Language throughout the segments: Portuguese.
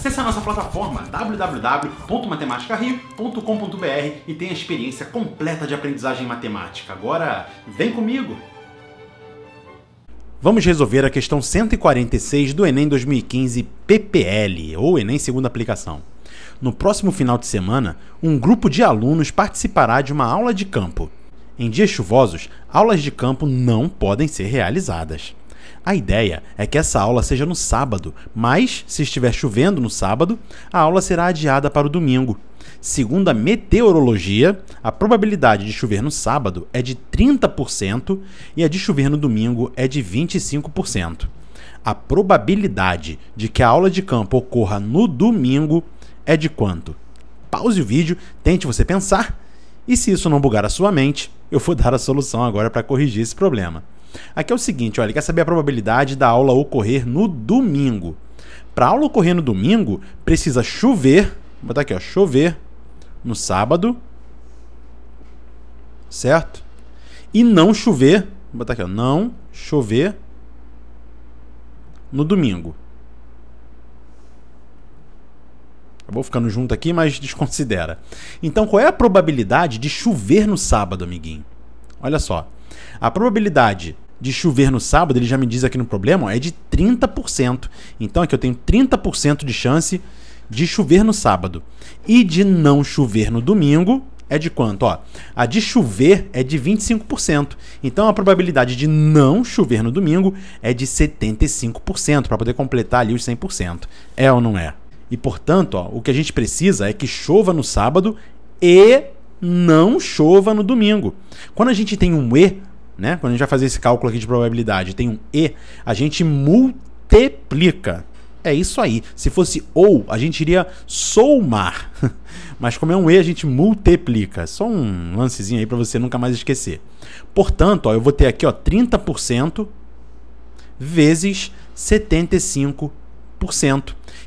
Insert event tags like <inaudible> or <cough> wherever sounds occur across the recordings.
Acesse a nossa plataforma www.matematicario.com.br e tenha a experiência completa de aprendizagem matemática. Agora, vem comigo! Vamos resolver a questão 146 do Enem 2015 PPL, ou Enem Segunda Aplicação. No próximo final de semana, um grupo de alunos participará de uma aula de campo. Em dias chuvosos, aulas de campo não podem ser realizadas. A ideia é que essa aula seja no sábado, mas se estiver chovendo no sábado, a aula será adiada para o domingo. Segundo a meteorologia, a probabilidade de chover no sábado é de 30% e a de chover no domingo é de 25%. A probabilidade de que a aula de campo ocorra no domingo é de quanto? Pause o vídeo, tente você pensar e se isso não bugar a sua mente, eu vou dar a solução agora para corrigir esse problema. Aqui é o seguinte, olha, quer saber a probabilidade da aula ocorrer no domingo. Para aula ocorrer no domingo, precisa chover, vou botar aqui, ó, chover no sábado, certo? E não chover, vou botar aqui, ó, não chover no domingo. Acabou ficando junto aqui, mas <laughs> desconsidera. Então, qual é a probabilidade de chover no sábado, amiguinho? Olha só. A probabilidade de chover no sábado, ele já me diz aqui no problema, é de 30%. Então aqui eu tenho 30% de chance de chover no sábado. E de não chover no domingo é de quanto? Ó, a de chover é de 25%. Então a probabilidade de não chover no domingo é de 75% para poder completar ali os 100%. É ou não é? E portanto, ó, o que a gente precisa é que chova no sábado e não chova no domingo. Quando a gente tem um E, né? Quando a gente vai fazer esse cálculo aqui de probabilidade, tem um E, a gente multiplica. É isso aí. Se fosse ou, a gente iria somar. <laughs> Mas como é um E, a gente multiplica. Só um lancezinho aí para você nunca mais esquecer. Portanto, ó, eu vou ter aqui ó, 30% vezes 75%.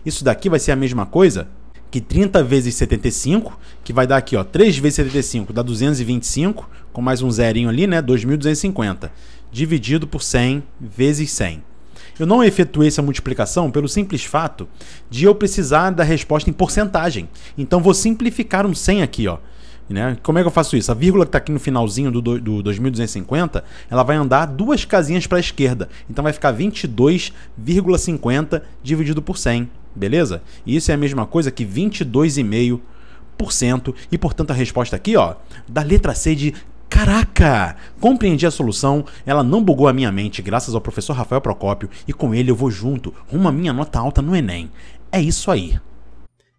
Isso daqui vai ser a mesma coisa que 30 vezes 75, que vai dar aqui, ó, 3 vezes 75 dá 225, com mais um zerinho ali, né, 2250, dividido por 100 vezes 100. Eu não efetuei essa multiplicação pelo simples fato de eu precisar da resposta em porcentagem. Então vou simplificar um 100 aqui, ó. Né? Como é que eu faço isso? A vírgula que está aqui no finalzinho do, do, do 2250, ela vai andar duas casinhas para a esquerda. Então vai ficar 22,50 dividido por 100 beleza? E isso é a mesma coisa que 22,5%. E portanto a resposta aqui, ó, da letra C de Caraca! Compreendi a solução, ela não bugou a minha mente, graças ao professor Rafael Procópio, e com ele eu vou junto, rumo à minha nota alta no Enem. É isso aí.